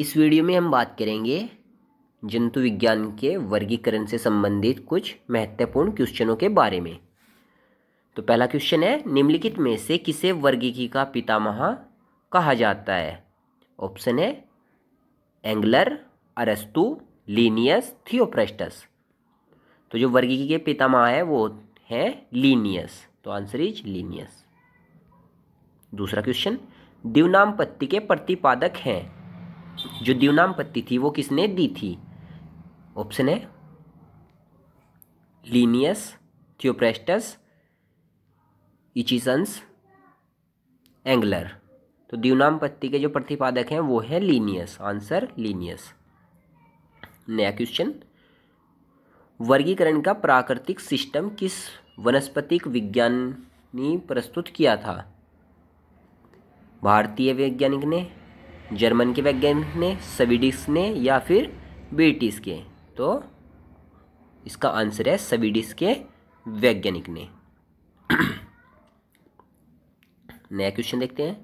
इस वीडियो में हम बात करेंगे जंतु विज्ञान के वर्गीकरण से संबंधित कुछ महत्वपूर्ण क्वेश्चनों के बारे में तो पहला क्वेश्चन है निम्नलिखित में से किसे वर्गीकी का पितामह कहा जाता है ऑप्शन है एंगलर अरस्तु लीनियस थियोप्रेस्टस तो जो वर्गीकी के पितामह है वो है लीनियस तो आंसर इज लीनियस दूसरा क्वेश्चन दिवनाम पत्ती के प्रतिपादक हैं जो दीवनाम पत्ती थी वो किसने दी थी ऑप्शन है लीनियस थियोप्रेस्टस इचिसंस एंगलर तो दीवनाम पत्ती के जो प्रतिपादक हैं वो है लीनियस आंसर लीनियस नया क्वेश्चन वर्गीकरण का प्राकृतिक सिस्टम किस वनस्पतिक विज्ञानी प्रस्तुत किया था भारतीय वैज्ञानिक ने जर्मन के वैज्ञानिक ने स्वीडिश ने या फिर ब्रिटिश के तो इसका आंसर है सविडिस के वैज्ञानिक ने नया क्वेश्चन देखते हैं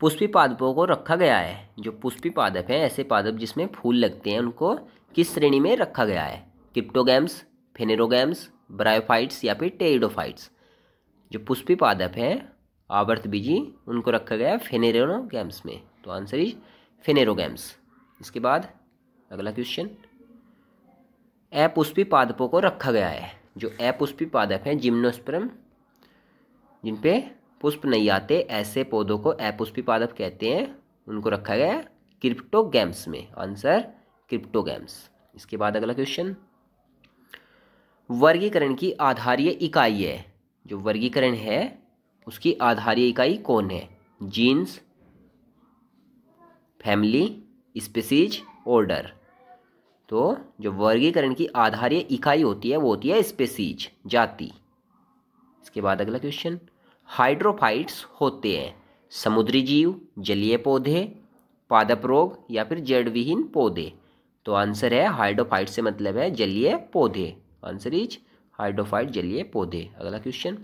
पुष्पी पादपों को रखा गया है जो पुष्पी पादप हैं ऐसे पादप जिसमें फूल लगते हैं उनको किस श्रेणी में रखा गया है क्रिप्टोगैम्स फेनेरोगैम्स ब्रायोफाइट्स या फिर टेरिडोफाइट्स जो पुष्पी पादप हैं आवर्त बीजी उनको रखा गया गैम्स में तो आंसर इज गैम्स इसके बाद अगला क्वेश्चन अपुष्पी पादपों को रखा गया है जो अपुष्पी पादप हैं जिम्नोस्परम जिन पे पुष्प नहीं आते ऐसे पौधों को अपुष्पी पादप कहते हैं उनको रखा गया है गैम्स में आंसर गैम्स इसके बाद अगला क्वेश्चन वर्गीकरण की आधारीय इकाई है जो वर्गीकरण है उसकी आधारीय इकाई कौन है जीन्स फैमिली स्पीसीज ऑर्डर तो जो वर्गीकरण की आधारीय इकाई होती है वो होती है स्पेसीज जाति इसके बाद अगला क्वेश्चन हाइड्रोफाइट्स होते हैं समुद्री जीव जलीय पौधे पादप रोग या फिर जड़ विहीन पौधे तो आंसर है हाइड्रोफाइट से मतलब है जलीय पौधे आंसर इज हाइड्रोफाइट जलीय पौधे अगला क्वेश्चन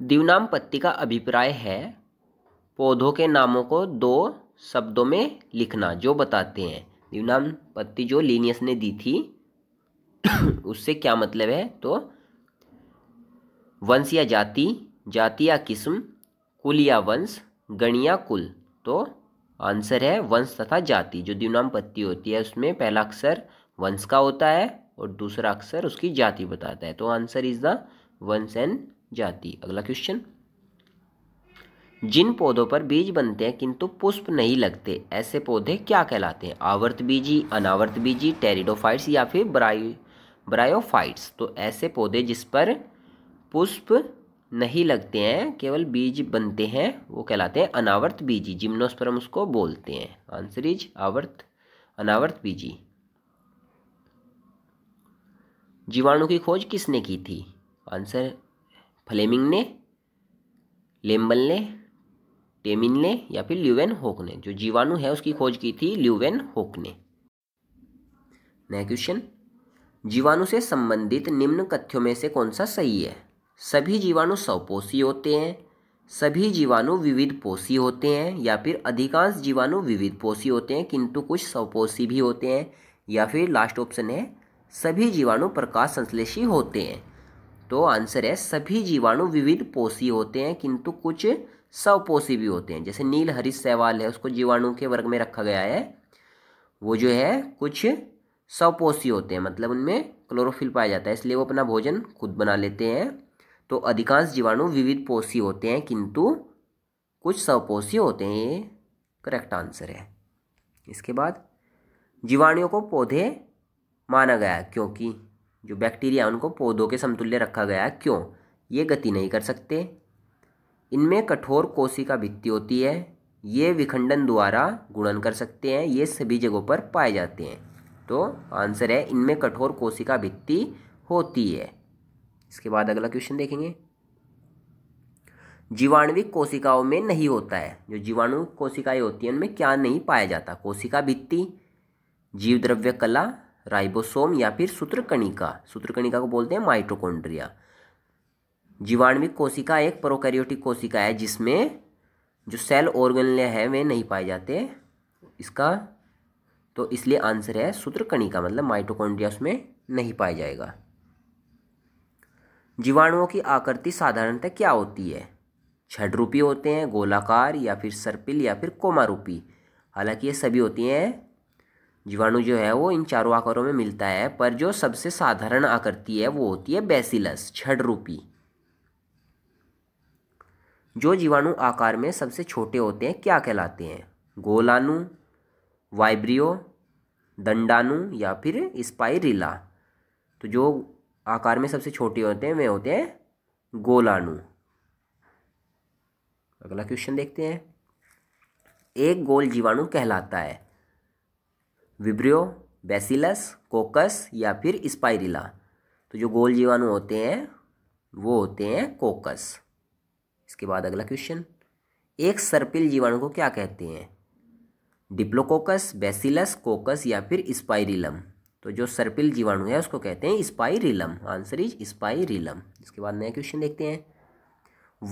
दिवनाम पत्ती का अभिप्राय है पौधों के नामों को दो शब्दों में लिखना जो बताते हैं दिवनाम पत्ती जो लीनियस ने दी थी उससे क्या मतलब है तो वंश या जाति जाति या किस्म कुल या वंश गण या कुल तो आंसर है वंश तथा जाति जो दिवनाम पत्ती होती है उसमें पहला अक्षर वंश का होता है और दूसरा अक्षर उसकी जाति बताता है तो आंसर इज द वंश एंड जाती अगला क्वेश्चन जिन पौधों पर बीज बनते हैं किंतु पुष्प नहीं लगते ऐसे पौधे क्या कहलाते हैं आवर्त बीजी अनावर्त बीजी टेरिडोफाइट्स या फिर ब्राय ब्रायोफाइट्स तो ऐसे पौधे जिस पर पुष्प नहीं लगते हैं केवल बीज बनते हैं वो कहलाते हैं अनावर्त बीजी जिम्नोस्पर्म उसको बोलते हैं आंसर इज आवर्त अनावर्त बीजी जीवाणु की खोज किसने की थी आंसर फ्लेमिंग ने लेम्बल ने टेमिन ने या फिर ल्यूवेन होक ने जो जीवाणु है उसकी खोज की थी ल्यूवेन होक ने नया क्वेश्चन जीवाणु से संबंधित निम्न कथ्यों में से कौन सा सही है सभी जीवाणु सवपोषी होते हैं सभी जीवाणु विविध पोषी होते हैं या फिर अधिकांश जीवाणु विविध पोषी होते हैं किंतु कुछ सवपोषी भी होते हैं या फिर लास्ट ऑप्शन है सभी जीवाणु प्रकाश संश्लेषी होते हैं तो आंसर है सभी जीवाणु विविध पोषी होते हैं किंतु कुछ सवपोषी भी होते हैं जैसे नील हरित सहवाल है उसको जीवाणु के वर्ग में रखा गया है वो जो है कुछ सवपोषी होते हैं मतलब उनमें क्लोरोफिल पाया जाता है इसलिए वो अपना भोजन खुद बना लेते हैं तो अधिकांश जीवाणु विविध पोषी होते हैं किंतु कुछ सवपोषी होते हैं ये करेक्ट आंसर है इसके बाद जीवाणुओं को पौधे माना गया क्योंकि जो बैक्टीरिया उनको पौधों के समतुल्य रखा गया है क्यों ये गति नहीं कर सकते इनमें कठोर कोशिका भित्ति होती है ये विखंडन द्वारा गुणन कर सकते हैं ये सभी जगहों पर पाए जाते हैं तो आंसर है इनमें कठोर कोशिका भित्ति होती है इसके बाद अगला क्वेश्चन देखेंगे जीवाणुविक कोशिकाओं में नहीं होता है जो जीवाणु कोशिकाएं होती हैं उनमें क्या नहीं पाया जाता कोशिका भित्ति जीव द्रव्य कला राइबोसोम या फिर सूत्रकणिका सूत्रकणिका को बोलते हैं माइटोकॉन्ड्रिया जीवाणविक कोशिका एक प्रोकैरियोटिक कोशिका है जिसमें जो सेल ऑर्गन है वे नहीं पाए जाते इसका तो इसलिए आंसर है सूत्रकणिका मतलब माइटोकॉन्ड्रिया उसमें नहीं पाया जाएगा जीवाणुओं की आकृति साधारणतः क्या होती है रूपी होते हैं गोलाकार या फिर सर्पिल या फिर कोमारूपी हालांकि ये सभी होती हैं जीवाणु जो है वो इन चारों आकारों में मिलता है पर जो सबसे साधारण आकृति है वो होती है बेसिलस छड़ रूपी जो जीवाणु आकार में सबसे छोटे होते हैं क्या कहलाते हैं गोलाणु वाइब्रियो दंडाणु या फिर स्पाइरिला तो जो आकार में सबसे छोटे होते हैं वे होते हैं गोलाणु अगला क्वेश्चन देखते हैं एक गोल जीवाणु कहलाता है विब्रियो बेसिलस कोकस या फिर स्पाइरिला तो जो गोल जीवाणु होते हैं वो होते हैं कोकस इसके बाद अगला क्वेश्चन एक सर्पिल जीवाणु को क्या कहते हैं डिप्लोकोकस बेसिलस कोकस या फिर स्पाइरिलम तो जो सर्पिल जीवाणु है उसको कहते हैं स्पाइरिलम आंसर इज स्पाइरिलम इसके बाद नया क्वेश्चन देखते हैं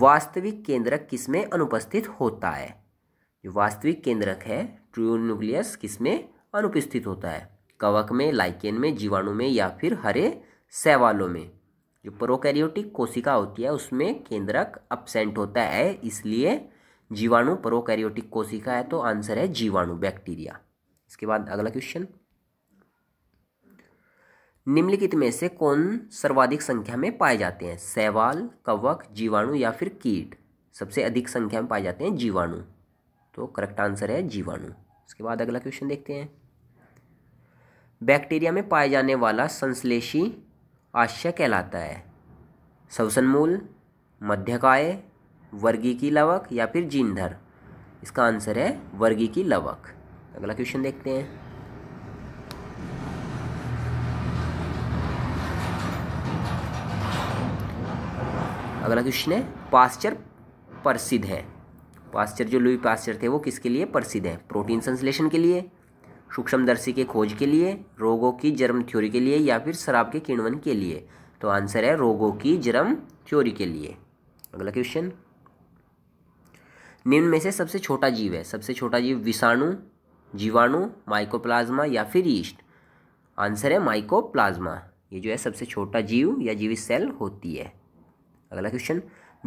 वास्तविक केंद्रक किसमें अनुपस्थित होता है जो वास्तविक केंद्रक है ट्रू न्यूक्लियस किसमें अनुपस्थित होता है कवक में लाइकेन में जीवाणु में या फिर हरे सैवालों में जो प्रोकैरियोटिक कोशिका होती है उसमें केंद्रक अपसेंट होता है इसलिए जीवाणु प्रोकैरियोटिक कोशिका है तो आंसर है जीवाणु बैक्टीरिया इसके बाद अगला क्वेश्चन निम्नलिखित में से कौन सर्वाधिक संख्या में पाए जाते हैं सैवाल कवक जीवाणु या फिर कीट सबसे अधिक संख्या में पाए जाते हैं जीवाणु तो करेक्ट आंसर है जीवाणु इसके बाद अगला क्वेश्चन देखते हैं बैक्टीरिया में पाए जाने वाला संश्लेषी आशय कहलाता है मूल मध्यकाय वर्गी की लवक या फिर जीनधर इसका आंसर है वर्गी की लवक अगला क्वेश्चन देखते हैं अगला क्वेश्चन है पास्चर प्रसिद्ध है पास्चर जो लुई पास्चर थे वो किसके लिए प्रसिद्ध हैं प्रोटीन संश्लेषण के लिए सूक्ष्मदर्शी के खोज के लिए रोगों की जर्म थ्योरी के लिए या फिर शराब के किणवन के लिए तो आंसर है रोगों की जर्म थ्योरी के लिए अगला क्वेश्चन निम्न में से सबसे छोटा जीव है सबसे छोटा जीव विषाणु जीवाणु माइकोप्लाज्मा या फिर ईस्ट आंसर है माइकोप्लाज्मा ये जो है सबसे छोटा जीव या जीवित सेल होती है अगला क्वेश्चन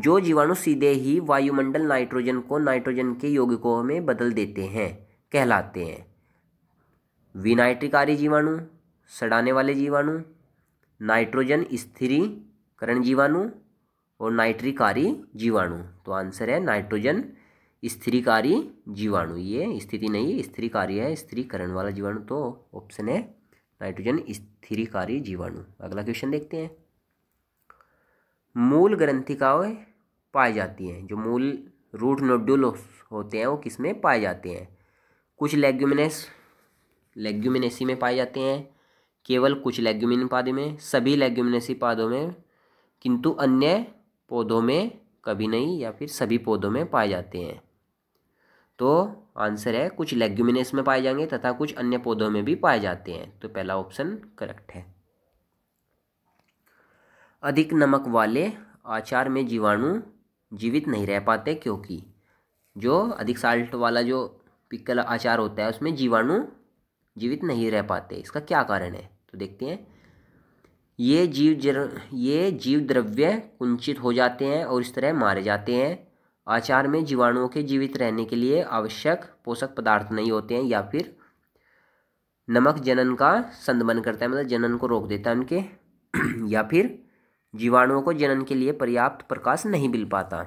जो जीवाणु सीधे ही वायुमंडल नाइट्रोजन को नाइट्रोजन के यौगिकों में बदल देते हैं कहलाते हैं विनाइट्रिकारी जीवाणु सड़ाने वाले जीवाणु नाइट्रोजन स्थिरीकरण जीवाणु और नाइट्रिकारी जीवाणु तो आंसर है नाइट्रोजन स्थिरीकारी जीवाणु ये स्थिति नहीं है स्थिरीकारी है स्थिरीकरण वाला जीवाणु तो ऑप्शन है नाइट्रोजन स्थिरीकारी जीवाणु अगला क्वेश्चन देखते हैं मूल ग्रंथिकाएँ पाई जाती हैं जो मूल रूट नोड्यूल होते हैं वो किसमें पाए जाते हैं कुछ लेग्यूमिनस लेग्यूमिनेसी में पाए जाते हैं केवल कुछ लेग्यूमिन पाद में सभी लेग्यूमिनेसी पादों में किंतु अन्य पौधों में कभी नहीं या फिर सभी पौधों में पाए जाते हैं तो आंसर है कुछ लेग्यूमिनेस में पाए जाएंगे तथा कुछ अन्य पौधों में भी पाए जाते हैं तो पहला ऑप्शन करेक्ट है अधिक नमक वाले आचार में जीवाणु जीवित नहीं रह पाते क्योंकि जो अधिक साल्ट वाला जो पिकल आचार होता है उसमें जीवाणु जीवित नहीं रह पाते इसका क्या कारण है तो देखते हैं ये जीव जर ये जीव द्रव्य कुंचित हो जाते हैं और इस तरह मारे जाते हैं आचार में जीवाणुओं के जीवित रहने के लिए आवश्यक पोषक पदार्थ नहीं होते हैं या फिर नमक जनन का संदमन करता है मतलब जनन को रोक देता है उनके या फिर जीवाणुओं को जनन के लिए पर्याप्त प्रकाश नहीं मिल पाता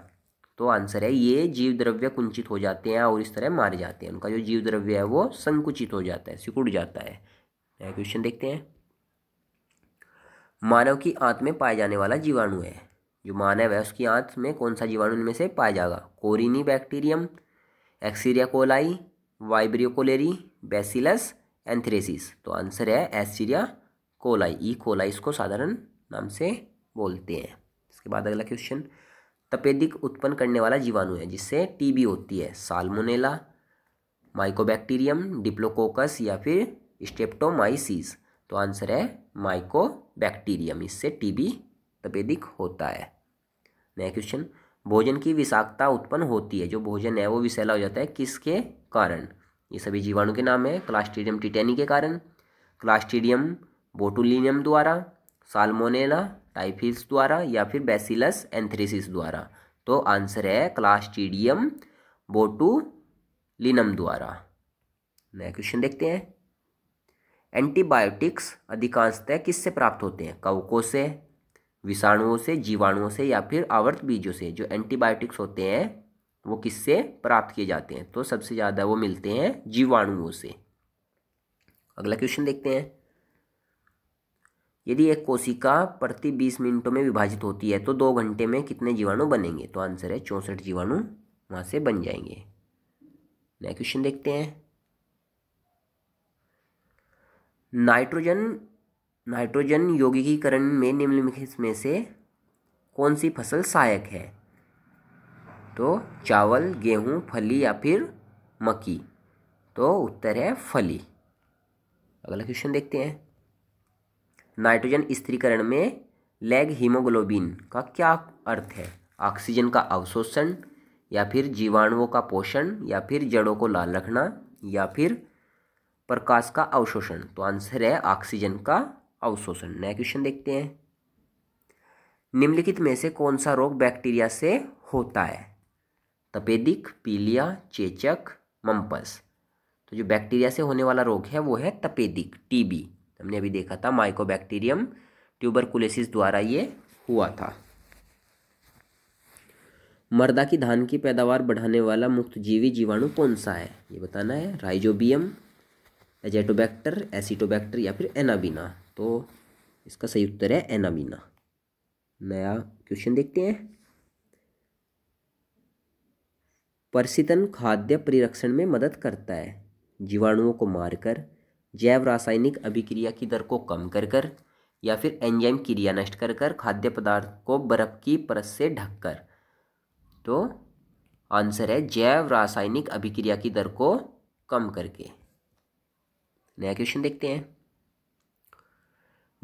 तो आंसर है ये जीव द्रव्य कुंचित हो जाते हैं और इस तरह मारे जाते हैं उनका जो जीव द्रव्य है वो संकुचित हो जाता है सिकुड़ जाता है क्वेश्चन देखते हैं मानव की आंत में पाया जाने वाला जीवाणु है जो मानव है उसकी आंत में कौन सा जीवाणु इनमें से पाया जाएगा कोरिनी बैक्टीरियम एक्सीरिया coli Vibrio cholerae Bacillus anthracis तो आंसर है एसीरिया कोलाई ई कोलाई इसको साधारण नाम से बोलते हैं इसके बाद अगला क्वेश्चन तपेदिक उत्पन्न करने वाला जीवाणु है जिससे टीबी होती है साल्मोनेला माइकोबैक्टीरियम डिप्लोकोकस या फिर स्टेप्टोमाइसिस तो आंसर है माइकोबैक्टीरियम इससे टीबी तपेदिक होता है नया क्वेश्चन भोजन की विषाक्तता उत्पन्न होती है जो भोजन है वो विषैला हो जाता है किसके कारण ये सभी जीवाणु के नाम है क्लास्टीडियम टिटेनी के कारण क्लास्टीडियम बोटुलिनियम द्वारा साल्मोनेला टाइफिस द्वारा या फिर बेसिलस एंथ्रेसिस द्वारा तो आंसर है क्लास्टीडियम लिनम द्वारा नया क्वेश्चन देखते हैं एंटीबायोटिक्स अधिकांशतः किससे प्राप्त होते हैं कवकों से विषाणुओं से जीवाणुओं से या फिर आवर्त बीजों से जो एंटीबायोटिक्स होते हैं वो किससे प्राप्त किए जाते हैं तो सबसे ज़्यादा वो मिलते हैं जीवाणुओं से अगला क्वेश्चन देखते हैं यदि एक कोशिका प्रति बीस मिनटों में विभाजित होती है तो दो घंटे में कितने जीवाणु बनेंगे तो आंसर है चौंसठ जीवाणु वहाँ से बन जाएंगे नया क्वेश्चन देखते हैं नाइट्रोजन नाइट्रोजन यौगिकीकरण में निम्नलिखित में से कौन सी फसल सहायक है तो चावल गेहूँ फली या फिर मक्की तो उत्तर है फली अगला क्वेश्चन देखते हैं नाइट्रोजन स्त्रीकरण में लेग हीमोग्लोबिन का क्या अर्थ है ऑक्सीजन का अवशोषण या फिर जीवाणुओं का पोषण या फिर जड़ों को लाल रखना या फिर प्रकाश का अवशोषण तो आंसर है ऑक्सीजन का अवशोषण नया क्वेश्चन देखते हैं निम्नलिखित में से कौन सा रोग बैक्टीरिया से होता है तपेदिक पीलिया चेचक मम्पस तो जो बैक्टीरिया से होने वाला रोग है वो है तपेदिक टीबी हमने अभी देखा था माइकोबैक्टीरियम ट्यूबरकुलेसिस द्वारा ये हुआ था मर्दा की धान की पैदावार बढ़ाने वाला मुक्त जीवी जीवाणु कौन सा है ये बताना है राइजोबियम एजेटोबैक्टर एसिटोबैक्टर या फिर एनाबीना तो इसका सही उत्तर है एनाबीना नया क्वेश्चन देखते हैं परसितन खाद्य परिरक्षण में मदद करता है जीवाणुओं को मारकर जैव रासायनिक अभिक्रिया की दर को कम कर कर या फिर एंजाइम क्रिया नष्ट कर कर खाद्य पदार्थ को बर्फ की परत से ढककर तो आंसर है जैव रासायनिक अभिक्रिया की दर को कम करके नया क्वेश्चन देखते हैं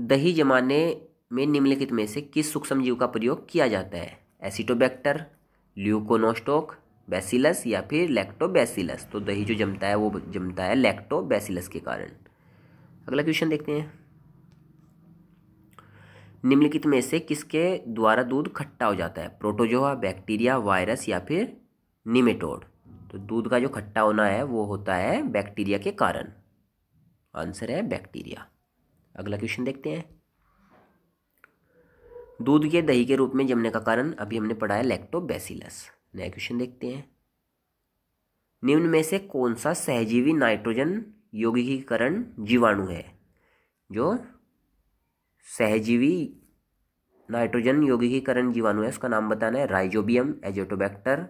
दही जमाने में निम्नलिखित में से किस सूक्ष्म जीव का प्रयोग किया जाता है एसिटोबैक्टर ल्यूकोनोस्टोक बैसिलस या फिर लैक्टोबैसिलस तो दही जो जमता है वो जमता है लैक्टोबैसिलस के कारण अगला क्वेश्चन देखते हैं निम्नलिखित में से किसके द्वारा दूध खट्टा हो जाता है प्रोटोजोआ बैक्टीरिया वायरस या फिर निमेटोड तो दूध का जो खट्टा होना है वो होता है बैक्टीरिया के कारण आंसर है बैक्टीरिया अगला क्वेश्चन देखते हैं दूध के दही के रूप में जमने का कारण अभी हमने पढ़ा है लैक्टोबैसिलस नया क्वेश्चन देखते हैं निम्न में से कौन सा सहजीवी नाइट्रोजन यौगिकीकरण जीवाणु है जो सहजीवी नाइट्रोजन यौगिकीकरण जीवाणु है उसका नाम बताना है राइजोबियम एजोटोबैक्टर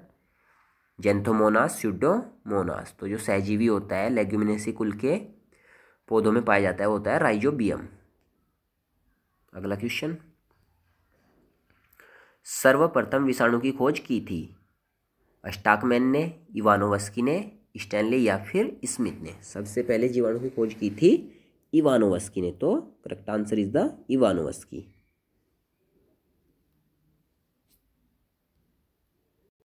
जेंथोमोनास स्यूडोमोनास तो जो सहजीवी होता है लेग्यूमिनेसी कुल के पौधों में पाया जाता है होता है राइजोबियम अगला क्वेश्चन सर्वप्रथम विषाणु की खोज की थी स्टाकमैन ने इवानोवस्की ने स्टैनली या फिर स्मिथ ने सबसे पहले जीवाणु की खोज की थी इवानोवस्की ने तो correct answer is the Ivanovsky